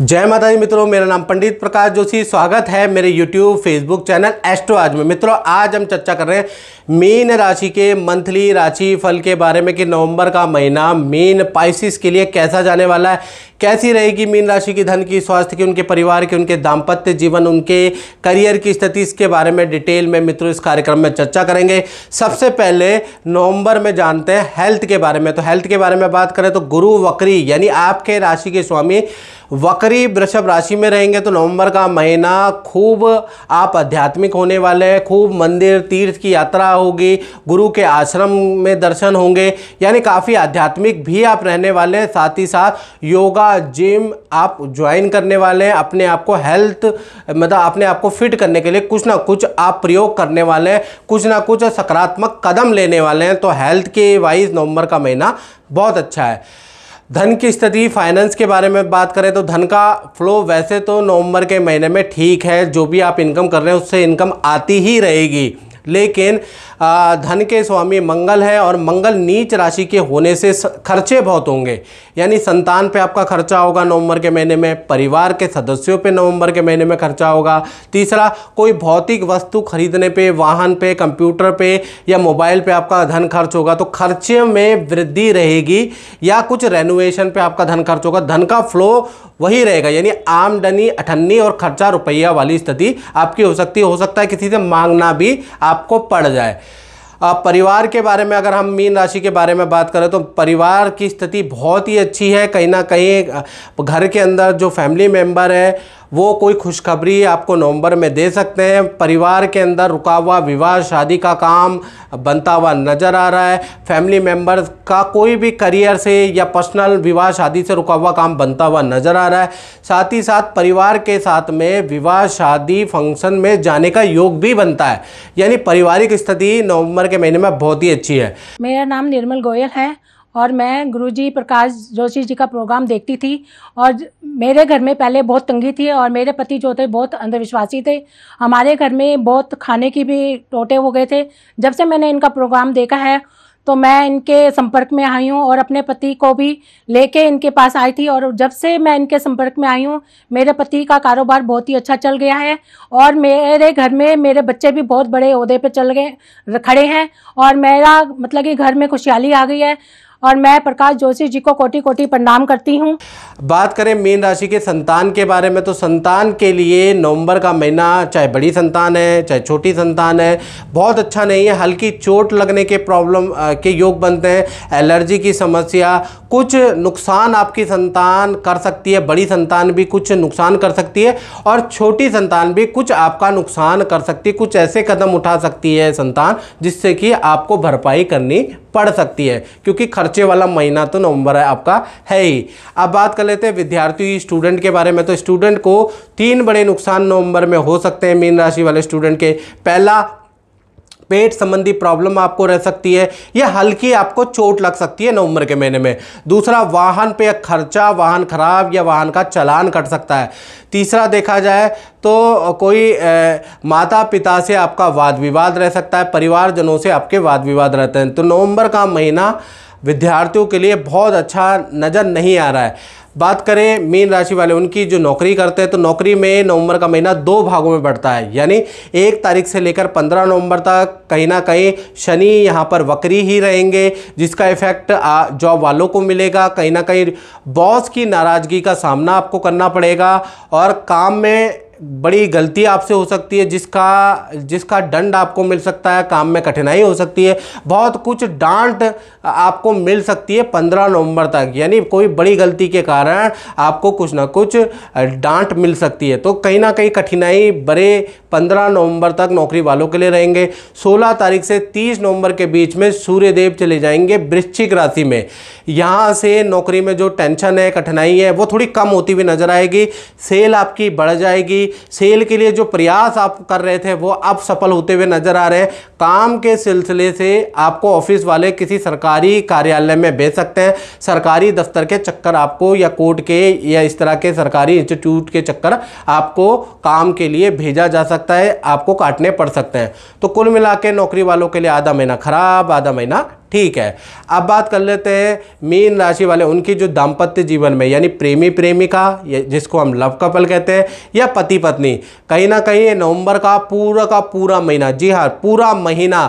जय माता दी मित्रों मेरा नाम पंडित प्रकाश जोशी स्वागत है मेरे YouTube फेसबुक चैनल एस्ट्रो आज में मित्रों आज हम चर्चा कर रहे हैं मीन राशि के मंथली राशि फल के बारे में कि नवंबर का महीना मीन पाइसिस के लिए कैसा जाने वाला है कैसी रहेगी मीन राशि की धन की स्वास्थ्य की उनके परिवार की उनके दाम्पत्य जीवन उनके करियर की स्थिति इसके बारे में डिटेल में मित्रों इस कार्यक्रम में चर्चा करेंगे सबसे पहले नवंबर में जानते हैं हेल्थ के बारे में तो हेल्थ के बारे में बात करें तो गुरु वक्री यानी आपके राशि के स्वामी वक्री वृषभ राशि में रहेंगे तो नवंबर का महीना खूब आप आध्यात्मिक होने वाले हैं खूब मंदिर तीर्थ की यात्रा होगी गुरु के आश्रम में दर्शन होंगे यानी काफ़ी आध्यात्मिक भी आप रहने वाले हैं साथ ही साथ योगा जिम आप ज्वाइन करने वाले हैं अपने आप को हेल्थ मतलब अपने आप को फिट करने के लिए कुछ ना कुछ आप प्रयोग करने वाले हैं कुछ ना कुछ सकारात्मक कदम लेने वाले हैं तो हेल्थ के वाइज नवंबर का महीना बहुत अच्छा है धन की स्थिति फाइनेंस के बारे में बात करें तो धन का फ्लो वैसे तो नवंबर के महीने में ठीक है जो भी आप इनकम कर रहे हैं उससे इनकम आती ही रहेगी लेकिन धन के स्वामी मंगल है और मंगल नीच राशि के होने से खर्चे बहुत होंगे यानी संतान पे आपका खर्चा होगा नवंबर के महीने में परिवार के सदस्यों पे नवंबर के महीने में खर्चा होगा तीसरा कोई भौतिक वस्तु खरीदने पे वाहन पे कंप्यूटर पे या मोबाइल पे आपका धन खर्च होगा तो खर्चे में वृद्धि रहेगी या कुछ रेनोवेशन पर आपका धन खर्च होगा धन का फ्लो वही रहेगा यानी आमदनी अठन्नी और खर्चा रुपया वाली स्थिति आपकी हो सकती हो सकता है किसी से मांगना भी आप आपको पड़ जाए आप परिवार के बारे में अगर हम मीन राशि के बारे में बात करें तो परिवार की स्थिति बहुत ही अच्छी है कहीं ना कहीं घर के अंदर जो फैमिली मेम्बर है वो कोई खुशखबरी आपको नवंबर में दे सकते हैं परिवार के अंदर रुका हुआ विवाह शादी का काम बनता हुआ नज़र आ रहा है फैमिली मेम्बर्स का कोई भी करियर से या पर्सनल विवाह शादी से रुका हुआ काम बनता हुआ नज़र आ रहा है साथ ही साथ परिवार के साथ में विवाह शादी फंक्शन में जाने का योग भी बनता है यानी पारिवारिक स्थिति नवम्बर के महीने में बहुत ही अच्छी है मेरा नाम निर्मल गोयल है और मैं गुरुजी प्रकाश जोशी जी का प्रोग्राम देखती थी और मेरे घर में पहले बहुत तंगी थी और मेरे पति जो थे बहुत अंधविश्वासी थे हमारे घर में बहुत खाने की भी टोटे हो गए थे जब से मैंने इनका प्रोग्राम देखा है तो मैं इनके संपर्क में आई हूँ और अपने पति को भी लेके इनके पास आई थी और जब से मैं इनके संपर्क में आई हूँ मेरे पति का कारोबार बहुत ही अच्छा चल गया है और मेरे घर में मेरे बच्चे भी बहुत बड़े अहदे पे चल गए खड़े हैं और मेरा मतलब कि घर में खुशहाली आ गई है और मैं प्रकाश जोशी जी को कोटि कोटि प्रणाम करती हूँ बात करें मीन राशि के संतान के बारे में तो संतान के लिए नवंबर का महीना चाहे बड़ी संतान है चाहे छोटी संतान है बहुत अच्छा नहीं है हल्की चोट लगने के प्रॉब्लम के योग बनते हैं एलर्जी की समस्या कुछ नुकसान आपकी संतान कर सकती है बड़ी संतान भी कुछ नुकसान कर सकती है और छोटी संतान भी कुछ आपका नुकसान कर सकती है कुछ ऐसे कदम उठा सकती है संतान जिससे कि आपको भरपाई करनी पड़ सकती है क्योंकि खर्च खर्चे वाला महीना तो नवंबर है आपका है ही अब बात कर लेते हैं विद्यार्थी स्टूडेंट के बारे में तो स्टूडेंट को तीन बड़े नुकसान नवंबर में हो सकते हैं मीन राशि वाले स्टूडेंट के पहला पेट संबंधी प्रॉब्लम आपको रह सकती है या हल्की आपको चोट लग सकती है नवंबर के महीने में दूसरा वाहन पे खर्चा वाहन खराब या वाहन का चलान कट सकता है तीसरा देखा जाए तो कोई ए, माता पिता से आपका वाद विवाद रह सकता है परिवारजनों से आपके वाद विवाद रहते हैं तो नवंबर का महीना विद्यार्थियों के लिए बहुत अच्छा नज़र नहीं आ रहा है बात करें मीन राशि वाले उनकी जो नौकरी करते हैं तो नौकरी में नवंबर का महीना दो भागों में बढ़ता है यानी एक तारीख से लेकर पंद्रह नवंबर तक कहीं ना कहीं शनि यहाँ पर वक्री ही रहेंगे जिसका इफेक्ट जॉब वालों को मिलेगा कहीं ना कहीं बॉस की नाराज़गी का सामना आपको करना पड़ेगा और काम में बड़ी गलती आपसे हो सकती है जिसका जिसका दंड आपको मिल सकता है काम में कठिनाई हो सकती है बहुत कुछ डांट आपको मिल सकती है पंद्रह नवंबर तक यानी कोई बड़ी गलती के कारण आपको कुछ ना कुछ डांट मिल सकती है तो कहीं ना कहीं कठिनाई बड़े पंद्रह नवंबर तक नौकरी वालों के लिए रहेंगे सोलह तारीख से तीस नवंबर के बीच में सूर्यदेव चले जाएंगे वृश्चिक राशि में यहाँ से नौकरी में जो टेंशन है कठिनाई है वो थोड़ी कम होती हुई नजर आएगी सेल आपकी बढ़ जाएगी सेल के लिए जो प्रयास आप कर रहे थे वो अब सफल होते हुए नजर आ रहे हैं काम के सिलसिले से आपको ऑफिस वाले किसी सरकारी कार्यालय में भेज सकते हैं सरकारी दफ्तर के चक्कर आपको या कोर्ट के या इस तरह के सरकारी इंस्टीट्यूट के चक्कर आपको काम के लिए भेजा जा सकता सकता है आपको काटने पड़ सकते हैं तो कुल मिला नौकरी वालों के लिए आधा महीना खराब आधा महीना ठीक है अब बात कर लेते हैं मीन राशि वाले उनकी जो दाम्पत्य जीवन में यानी प्रेमी प्रेमिका जिसको हम लव कपल कहते हैं या पति पत्नी कहीं ना कहीं नवंबर का पूरा का पूरा महीना जी हाँ पूरा महीना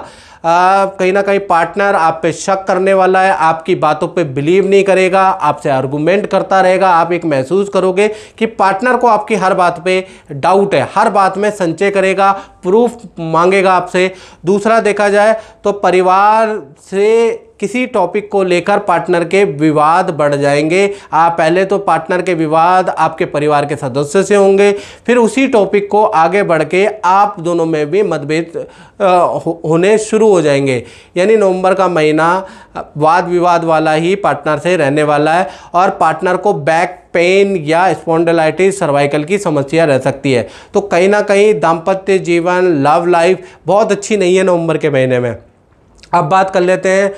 कहीं ना कहीं पार्टनर आप पे शक करने वाला है आपकी बातों पे बिलीव नहीं करेगा आपसे आर्गूमेंट करता रहेगा आप एक महसूस करोगे कि पार्टनर को आपकी हर बात पे डाउट है हर बात में संचय करेगा प्रूफ मांगेगा आपसे दूसरा देखा जाए तो परिवार से किसी टॉपिक को लेकर पार्टनर के विवाद बढ़ जाएंगे आप पहले तो पार्टनर के विवाद आपके परिवार के सदस्य से होंगे फिर उसी टॉपिक को आगे बढ़ के आप दोनों में भी मतभेद होने शुरू हो जाएंगे यानी नवंबर का महीना वाद विवाद वाला ही पार्टनर से रहने वाला है और पार्टनर को बैक पेन या स्पॉन्डलाइटिस सर्वाइकल की समस्या रह सकती है तो कहीं ना कहीं दाम्पत्य जीवन लव लाइफ बहुत अच्छी नहीं है नवंबर के महीने में अब बात कर लेते हैं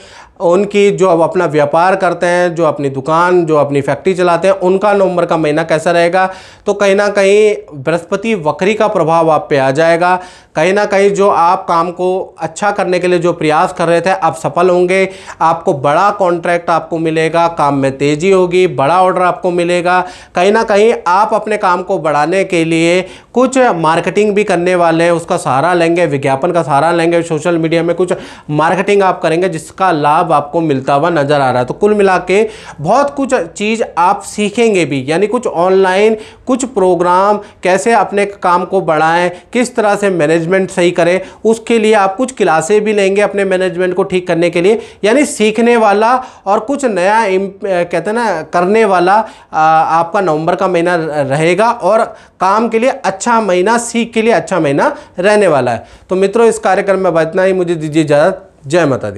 उनकी जो अब अपना व्यापार करते हैं जो अपनी दुकान जो अपनी फैक्ट्री चलाते हैं उनका नवंबर का महीना कैसा रहेगा तो कहीं ना कहीं बृहस्पति वक्री का प्रभाव आप पे आ जाएगा कहीं ना कहीं जो आप काम को अच्छा करने के लिए जो प्रयास कर रहे थे आप सफल होंगे आपको बड़ा कॉन्ट्रैक्ट आपको मिलेगा काम में तेज़ी होगी बड़ा ऑर्डर आपको मिलेगा कहीं ना कहीं आप अपने काम को बढ़ाने के लिए कुछ मार्केटिंग भी करने वाले हैं उसका सहारा लेंगे विज्ञापन का सहारा लेंगे सोशल मीडिया में कुछ मार्केटिंग आप करेंगे जिसका लाभ लाभ आपको मिलता हुआ नज़र आ रहा है तो कुल मिला के बहुत कुछ चीज़ आप सीखेंगे भी यानी कुछ ऑनलाइन कुछ प्रोग्राम कैसे अपने काम को बढ़ाएं किस तरह से मैनेजमेंट सही करें उसके लिए आप कुछ क्लासे भी लेंगे अपने मैनेजमेंट को ठीक करने के लिए यानी सीखने वाला और कुछ नया कहते हैं ना करने वाला आ, आपका नवंबर का महीना रहेगा और काम के लिए अच्छा महीना सीख के लिए अच्छा महीना रहने वाला है तो मित्रों इस कार्यक्रम में बतना ही मुझे दीजिए इजाज़त जय माता दी